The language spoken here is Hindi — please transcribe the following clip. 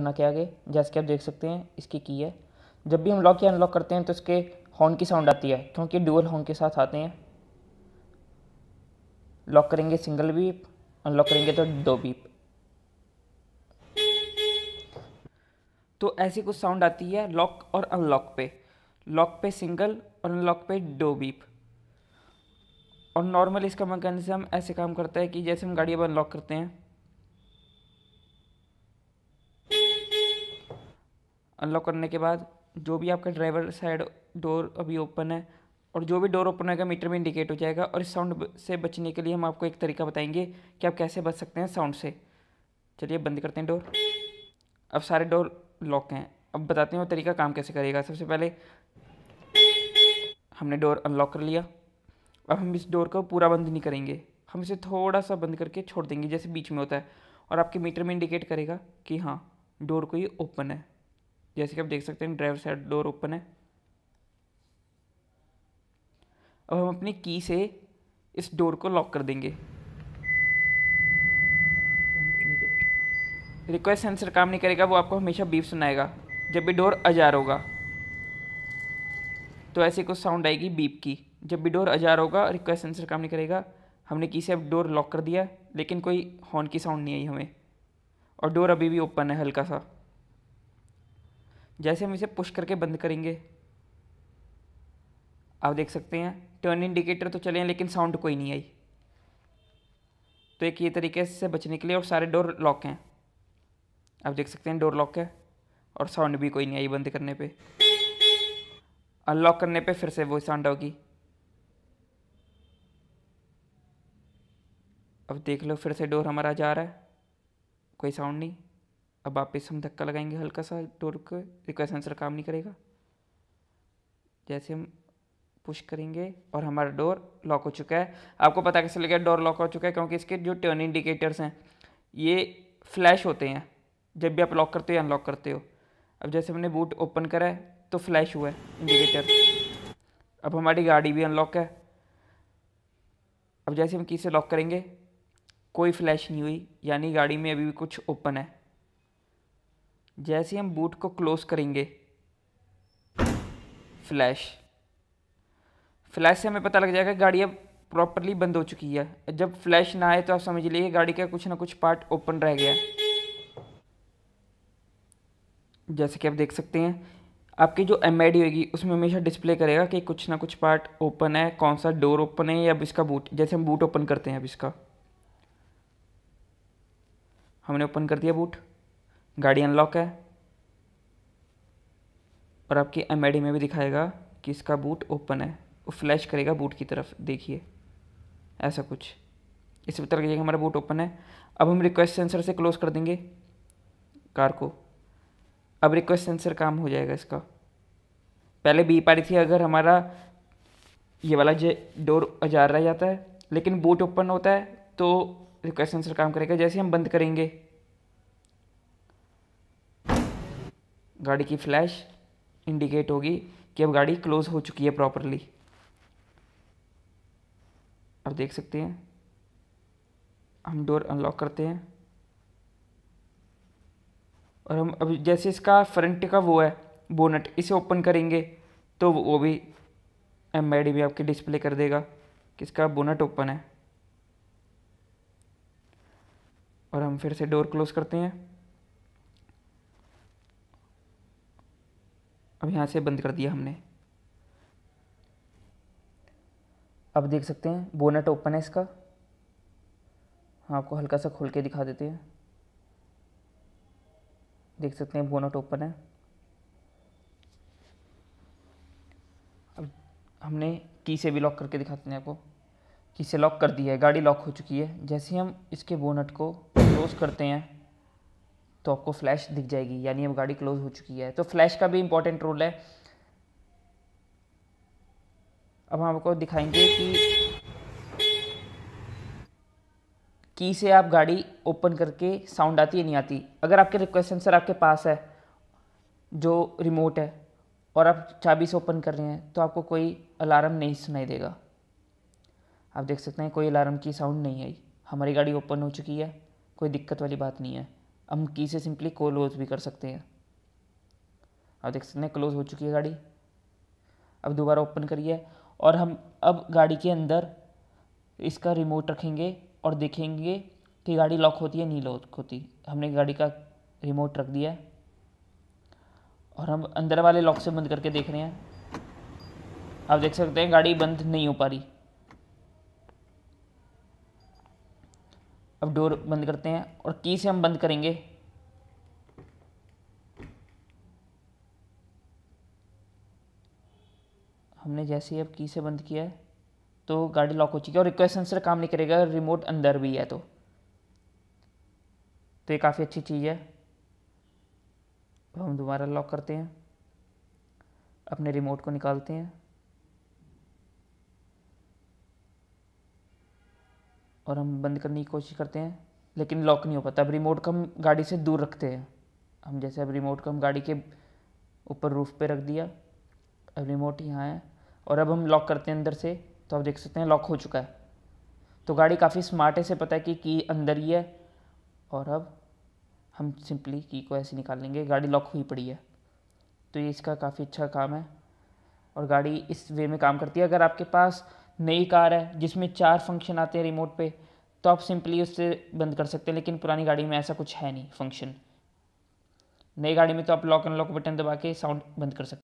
करना क्या आगे जैसे कि आप देख सकते हैं इसकी की है जब भी हम लॉक या अनलॉक करते हैं तो इसके हॉर्न की साउंड आती है क्योंकि ड्यूअल हॉर्न के साथ आते हैं लॉक करेंगे सिंगल बीप अनलॉक करेंगे तो दो बीप तो ऐसी कुछ साउंड आती है लॉक और अनलॉक पे लॉक पे सिंगल और अनलॉक पे दो बीप और नॉर्मल इसका मैकेनिज्म मतलब ऐसे काम करता है कि जैसे हम गाड़ी अब अनलॉक करते हैं अनलॉक करने के बाद जो भी आपका ड्राइवर साइड डोर अभी ओपन है और जो भी डोर ओपन होगा मीटर में इंडिकेट हो जाएगा और इस साउंड से बचने के लिए हम आपको एक तरीका बताएंगे कि आप कैसे बच सकते हैं साउंड से चलिए बंद करते हैं डोर अब सारे डोर लॉक हैं अब बताते हैं वो तरीका काम कैसे करेगा सबसे पहले हमने डोर अनलॉक कर लिया अब हम इस डोर को पूरा बंद नहीं करेंगे हम इसे थोड़ा सा बंद करके छोड़ देंगे जैसे बीच में होता है और आपके मीटर में इंडिकेट करेगा कि हाँ डोर को ये ओपन है जैसे कि आप देख सकते हैं ड्राइवर साइड डोर ओपन है अब हम अपनी की से इस डोर को लॉक कर देंगे रिक्वेस्ट सेंसर काम नहीं करेगा वो आपको हमेशा बीप सुनाएगा जब भी डोर अजार होगा तो ऐसे कुछ साउंड आएगी बीप की जब भी डोर अजार होगा रिक्वेस्ट सेंसर काम नहीं करेगा हमने की से अब डोर लॉक कर दिया लेकिन कोई हॉर्न की साउंड नहीं आई हमें और डोर अभी भी ओपन है हल्का सा जैसे हम इसे पुश करके बंद करेंगे आप देख सकते हैं टर्न इंडिकेटर तो चले हैं लेकिन साउंड कोई नहीं आई तो एक ये तरीके से बचने के लिए और सारे डोर लॉक हैं आप देख सकते हैं डोर लॉक है और साउंड भी कोई नहीं आई बंद करने पे अनलॉक करने पे फिर से वो साउंड होगी अब देख लो फिर से डोर हमारा जा रहा है कोई साउंड नहीं अब वापस हम धक्का लगाएंगे हल्का सा डोर को रिक्वेस्ट आंसर काम नहीं करेगा जैसे हम पुश करेंगे और हमारा डोर लॉक हो चुका है आपको पता कैसे लगेगा डोर लॉक हो चुका है क्योंकि इसके जो टर्न इंडिकेटर्स हैं ये फ्लैश होते हैं जब भी आप लॉक करते हो अनलॉक करते हो अब जैसे हमने बूट ओपन करा है तो फ्लैश हुआ है इंडिकेटर अब हमारी गाड़ी भी अनलॉक है अब जैसे हम की से लॉक करेंगे कोई फ्लैश नहीं हुई यानी गाड़ी में अभी भी कुछ ओपन है जैसे हम बूट को क्लोज़ करेंगे फ्लैश फ्लैश से हमें पता लग जाएगा गाड़ी अब प्रॉपरली बंद हो चुकी है जब फ्लैश ना आए तो आप समझ लीजिए गाड़ी का कुछ ना कुछ पार्ट ओपन रह गया जैसे कि आप देख सकते हैं आपकी जो एम होगी उसमें हमेशा डिस्प्ले करेगा कि कुछ ना कुछ पार्ट ओपन है कौन सा डोर ओपन है या अब इसका बूट जैसे हम बूट ओपन करते हैं अब इसका हमने ओपन कर दिया बूट गाड़ी अनलॉक है और आपकी एम में भी दिखाएगा कि इसका बूट ओपन है वो फ्लैश करेगा बूट की तरफ देखिए ऐसा कुछ इस तरह करिएगा हमारा बूट ओपन है अब हम रिक्वेस्ट सेंसर से क्लोज़ कर देंगे कार को अब रिक्वेस्ट सेंसर काम हो जाएगा इसका पहले बी पारी रही थी अगर हमारा ये वाला जे डोर अजार रह जाता है लेकिन बूट ओपन होता है तो रिक्वेस्ट सेंसर काम करेगा जैसे हम बंद करेंगे गाड़ी की फ्लैश इंडिकेट होगी कि अब गाड़ी क्लोज हो चुकी है प्रॉपरली आप देख सकते हैं हम डोर अनलॉक करते हैं और हम अब जैसे इसका फ्रंट का वो है बोनट इसे ओपन करेंगे तो वो भी एम आई डी भी आपके डिस्प्ले कर देगा कि इसका बोनट ओपन है और हम फिर से डोर क्लोज़ करते हैं अब यहाँ से बंद कर दिया हमने अब देख सकते हैं बोनेट ओपन है इसका हाँ आपको हल्का सा खोल के दिखा देते हैं देख सकते हैं बोनट ओपन है अब हमने की से भी लॉक करके दिखाते हैं आपको की से लॉक कर दिया है गाड़ी लॉक हो चुकी है जैसे हम इसके बोनट को क्लोज़ करते हैं तो आपको फ्लैश दिख जाएगी यानी अब गाड़ी क्लोज हो चुकी है तो फ्लैश का भी इंपॉर्टेंट रोल है अब हम आपको दिखाएंगे कि की से आप गाड़ी ओपन करके साउंड आती है नहीं आती अगर आपके रिक्वेस्ट सेंसर आपके पास है जो रिमोट है और आप चाबी से ओपन कर रहे हैं तो आपको कोई अलार्म नहीं सुनाई देगा आप देख सकते हैं कोई अलार्म की साउंड नहीं आई हमारी गाड़ी ओपन हो चुकी है कोई दिक्कत वाली बात नहीं है हम की से सिंपली क्लोज भी कर सकते हैं अब देख सकते हैं क्लोज हो चुकी है गाड़ी अब दोबारा ओपन करिए और हम अब गाड़ी के अंदर इसका रिमोट रखेंगे और देखेंगे कि गाड़ी लॉक होती है नहीं लॉक होती हमने गाड़ी का रिमोट रख दिया और हम अंदर वाले लॉक से बंद करके देख रहे हैं आप देख सकते हैं गाड़ी बंद नहीं हो पा रही अब डोर बंद करते हैं और की से हम बंद करेंगे हमने जैसे ही अब की से बंद किया है तो गाड़ी लॉक हो चुकी है और रिक्वेस्ट सेंसर काम नहीं करेगा रिमोट अंदर भी है तो तो ये काफ़ी अच्छी चीज़ है तो हम दोबारा लॉक करते हैं अपने रिमोट को निकालते हैं और हम बंद करने की कोशिश करते हैं लेकिन लॉक नहीं हो पाता अब रिमोट को हम गाड़ी से दूर रखते हैं हम जैसे अब रिमोट को हम गाड़ी के ऊपर रूफ पे रख दिया अब रिमोट यहाँ है और अब हम लॉक करते हैं अंदर से तो आप देख सकते हैं लॉक हो चुका है तो गाड़ी काफ़ी स्मार्ट है से पता है कि की अंदर ही है और अब हम सिंपली की को ऐसे निकाल लेंगे गाड़ी लॉक हुई पड़ी है तो ये इसका काफ़ी अच्छा काम है और गाड़ी इस वे में काम करती है अगर आपके पास नई कार है जिसमें चार फंक्शन आते हैं रिमोट पे तो आप सिंपली उससे बंद कर सकते हैं लेकिन पुरानी गाड़ी में ऐसा कुछ है नहीं फंक्शन नई गाड़ी में तो आप लॉक अनलॉक बटन दबा के साउंड बंद कर सकते